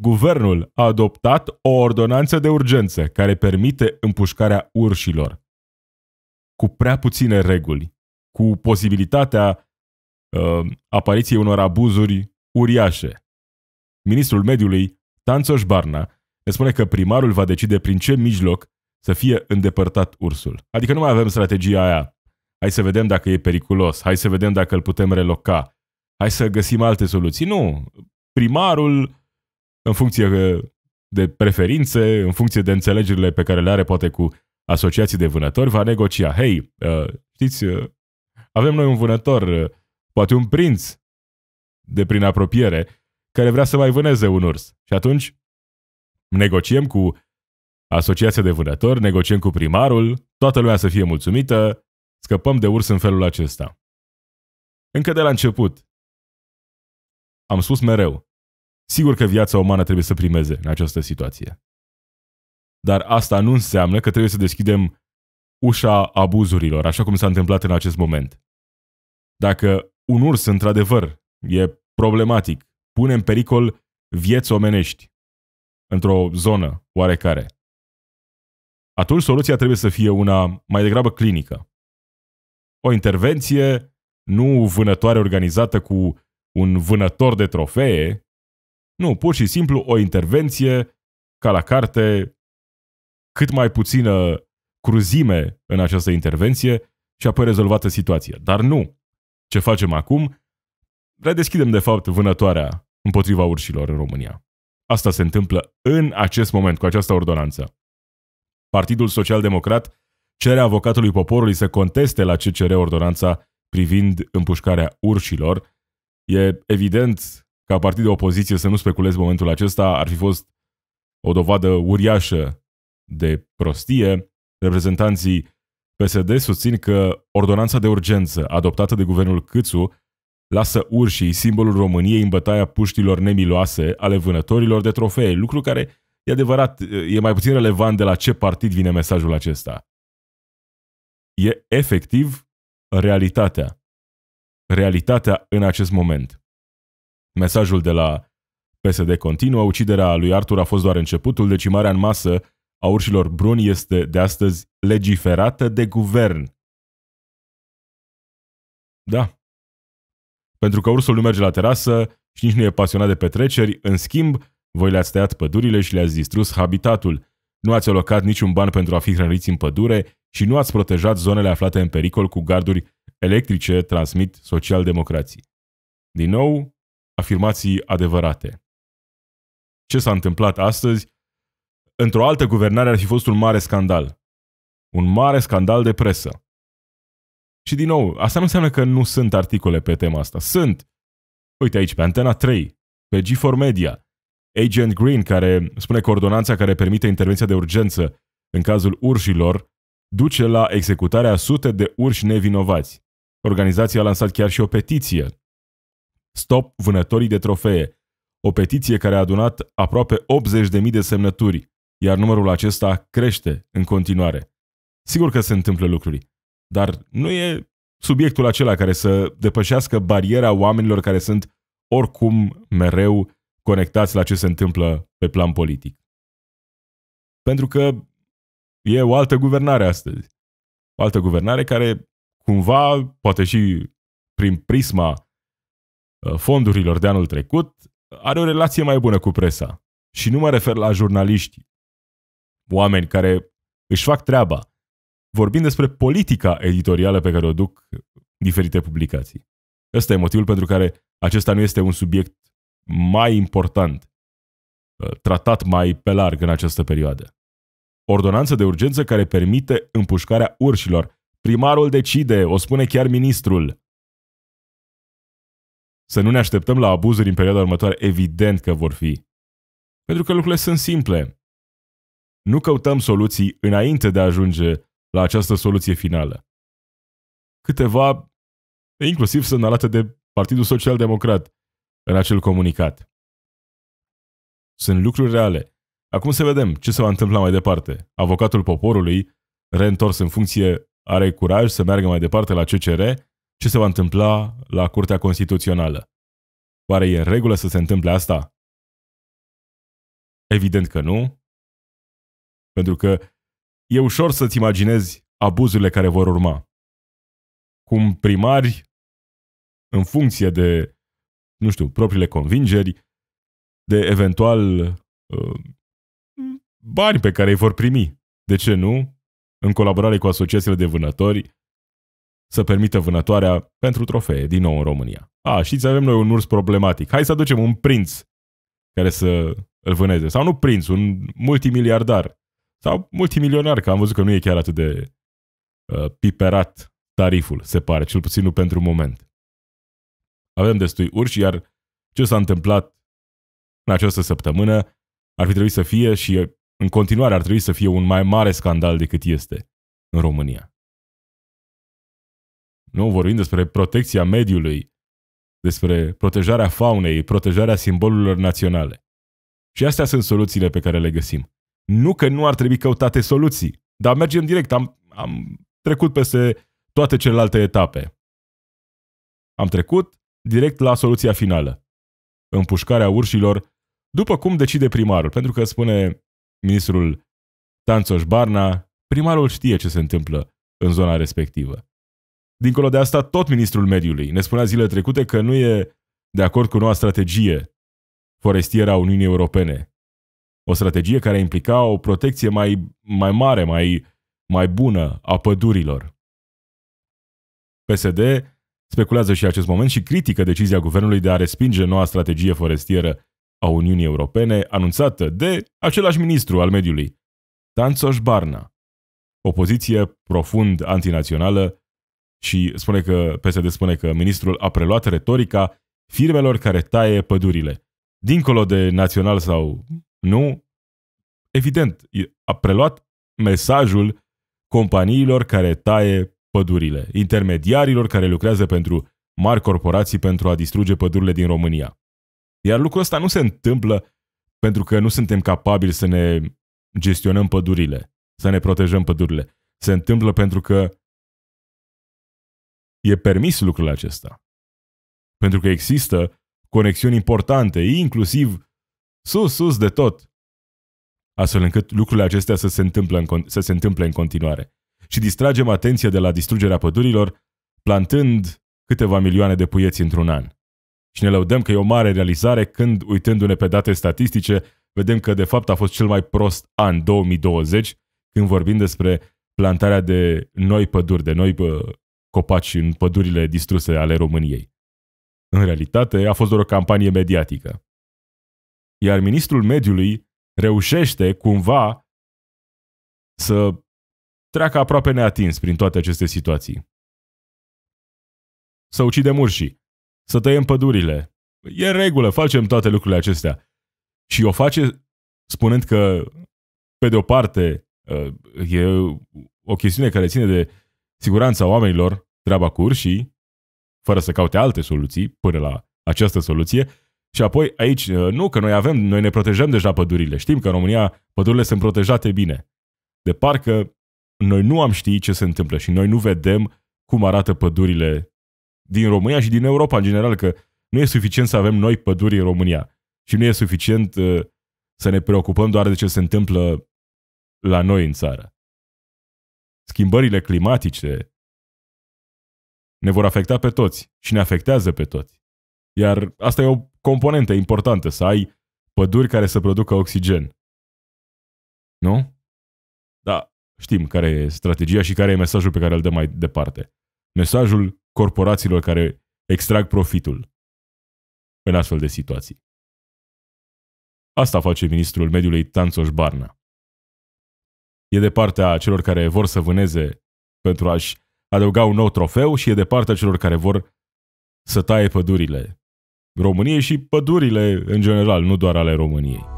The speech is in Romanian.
Guvernul a adoptat o ordonanță de urgență care permite împușcarea urșilor. Cu prea puține reguli, cu posibilitatea uh, apariției unor abuzuri uriașe. Ministrul mediului, Tanțoș Barna, ne spune că primarul va decide prin ce mijloc să fie îndepărtat ursul. Adică nu mai avem strategia aia. Hai să vedem dacă e periculos, hai să vedem dacă îl putem reloca, hai să găsim alte soluții. Nu, primarul în funcție uh, de preferințe, în funcție de înțelegerile pe care le are poate cu asociații de vânători, va negocia. Hei, uh, știți, uh, avem noi un vânător, poate un prinț de prin apropiere, care vrea să mai vâneze un urs. Și atunci negociem cu asociația de vânători, negociem cu primarul, toată lumea să fie mulțumită, scăpăm de urs în felul acesta. Încă de la început, am spus mereu, Sigur că viața umană trebuie să primeze în această situație. Dar asta nu înseamnă că trebuie să deschidem ușa abuzurilor, așa cum s-a întâmplat în acest moment. Dacă un urs, într-adevăr, e problematic, pune în pericol vieți omenești într-o zonă oarecare, atunci soluția trebuie să fie una mai degrabă clinică. O intervenție nu vânătoare organizată cu un vânător de trofee, nu, pur și simplu o intervenție ca la carte, cât mai puțină cruzime în această intervenție și apoi rezolvată situația. Dar nu. Ce facem acum? Redeschidem, de fapt, vânătoarea împotriva urșilor în România. Asta se întâmplă în acest moment, cu această ordonanță. Partidul Social Democrat cere avocatului poporului să conteste la CCR ordonanța privind împușcarea urșilor. E evident ca partid de opoziție să nu speculez momentul acesta ar fi fost o dovadă uriașă de prostie. Reprezentanții PSD susțin că ordonanța de urgență adoptată de guvernul Câțu lasă urșii simbolul României în bătaia puștilor nemiloase ale vânătorilor de trofee, lucru care, e adevărat, e mai puțin relevant de la ce partid vine mesajul acesta. E efectiv realitatea. Realitatea în acest moment. Mesajul de la PSD continuă, uciderea lui Artur a fost doar începutul, decimarea în masă a urșilor bruni este de astăzi legiferată de guvern. Da. Pentru că ursul nu merge la terasă și nici nu e pasionat de petreceri, în schimb, voi le-ați tăiat pădurile și le-ați distrus habitatul. Nu ați alocat niciun ban pentru a fi hrăniți în pădure și nu ați protejat zonele aflate în pericol cu garduri electrice, transmit socialdemocrații. Din nou, afirmații adevărate. Ce s-a întâmplat astăzi? Într-o altă guvernare ar fi fost un mare scandal. Un mare scandal de presă. Și din nou, asta nu înseamnă că nu sunt articole pe tema asta. Sunt. Uite aici, pe Antena 3, pe G4 Media, Agent Green, care spune că ordonanța care permite intervenția de urgență în cazul urșilor duce la executarea a sute de urși nevinovați. Organizația a lansat chiar și o petiție Stop vânătorii de trofee. O petiție care a adunat aproape 80.000 de semnături, iar numărul acesta crește în continuare. Sigur că se întâmplă lucruri, dar nu e subiectul acela care să depășească bariera oamenilor care sunt oricum mereu conectați la ce se întâmplă pe plan politic. Pentru că e o altă guvernare astăzi. O altă guvernare care cumva, poate și prin prisma Uh, fondurilor de anul trecut, are o relație mai bună cu presa. Și nu mă refer la jurnaliști, oameni care își fac treaba, vorbind despre politica editorială pe care o duc diferite publicații. Ăsta e motivul pentru care acesta nu este un subiect mai important, uh, tratat mai pe larg în această perioadă. Ordonanță de urgență care permite împușcarea urșilor. Primarul decide, o spune chiar ministrul. Să nu ne așteptăm la abuzuri în perioada următoare, evident că vor fi. Pentru că lucrurile sunt simple. Nu căutăm soluții înainte de a ajunge la această soluție finală. Câteva, inclusiv sunt arate de Partidul Social Democrat în acel comunicat. Sunt lucruri reale. Acum să vedem ce se va întâmpla mai departe. Avocatul poporului, reîntors în funcție, are curaj să meargă mai departe la CCR ce se va întâmpla la Curtea Constituțională. Oare e în regulă să se întâmple asta? Evident că nu, pentru că e ușor să-ți imaginezi abuzurile care vor urma. Cum primari, în funcție de, nu știu, propriile convingeri, de eventual uh, bani pe care îi vor primi. De ce nu? În colaborare cu asociațiile de vânători, să permită vânătoarea pentru trofee din nou în România. A, știți, avem noi un urs problematic. Hai să aducem un prinț care să îl vâneze. Sau nu prinț, un multimiliardar. Sau multimilionar, că am văzut că nu e chiar atât de uh, piperat tariful, se pare, cel puțin nu pentru moment. Avem destui urși, iar ce s-a întâmplat în această săptămână ar fi trebuit să fie și în continuare ar trebui să fie un mai mare scandal decât este în România. Nu vorbim despre protecția mediului, despre protejarea faunei, protejarea simbolurilor naționale. Și astea sunt soluțiile pe care le găsim. Nu că nu ar trebui căutate soluții, dar mergem direct. Am, am trecut peste toate celelalte etape. Am trecut direct la soluția finală. Împușcarea urșilor, după cum decide primarul, pentru că spune ministrul Tanțoș Barna, primarul știe ce se întâmplă în zona respectivă. Dincolo de asta, tot ministrul mediului ne spunea zilele trecute că nu e de acord cu noua strategie forestieră a Uniunii Europene. O strategie care implica o protecție mai, mai mare, mai, mai bună a pădurilor. PSD speculează și acest moment și critică decizia guvernului de a respinge noua strategie forestieră a Uniunii Europene, anunțată de același ministru al mediului, Tanțoș Barna. O poziție profund antinațională și spune că PSD spune că ministrul a preluat retorica firmelor care taie pădurile. Dincolo de național sau nu, evident, a preluat mesajul companiilor care taie pădurile, intermediarilor care lucrează pentru mari corporații pentru a distruge pădurile din România. Iar lucrul ăsta nu se întâmplă pentru că nu suntem capabili să ne gestionăm pădurile, să ne protejăm pădurile. Se întâmplă pentru că e permis lucrul acesta. Pentru că există conexiuni importante, inclusiv sus, sus de tot, astfel încât lucrurile acestea să se întâmple în, să se întâmple în continuare. Și distragem atenția de la distrugerea pădurilor, plantând câteva milioane de puieți într-un an. Și ne lăudăm că e o mare realizare când, uitându-ne pe date statistice, vedem că de fapt a fost cel mai prost an 2020, când vorbim despre plantarea de noi păduri, de noi copaci în pădurile distruse ale României. În realitate, a fost doar o campanie mediatică. Iar ministrul mediului reușește cumva să treacă aproape neatins prin toate aceste situații. Să ucidem urșii, să tăiem pădurile. E în regulă, facem toate lucrurile acestea. Și o face spunând că, pe de o parte, uh, e o chestiune care ține de siguranța oamenilor, treaba cu urșii, fără să caute alte soluții până la această soluție, și apoi aici, uh, nu, că noi avem, noi ne protejăm deja pădurile. Știm că în România pădurile sunt protejate bine. De parcă noi nu am ști ce se întâmplă și noi nu vedem cum arată pădurile din România și din Europa în general, că nu e suficient să avem noi păduri în România și nu e suficient uh, să ne preocupăm doar de ce se întâmplă la noi în țară schimbările climatice ne vor afecta pe toți și ne afectează pe toți. Iar asta e o componentă importantă, să ai păduri care să producă oxigen. Nu? Da, știm care e strategia și care e mesajul pe care îl dă mai departe. Mesajul corporațiilor care extrag profitul în astfel de situații. Asta face ministrul mediului Tanțoș Barna e de partea celor care vor să vâneze pentru a-și adăuga un nou trofeu și e de partea celor care vor să taie pădurile României și pădurile în general, nu doar ale României.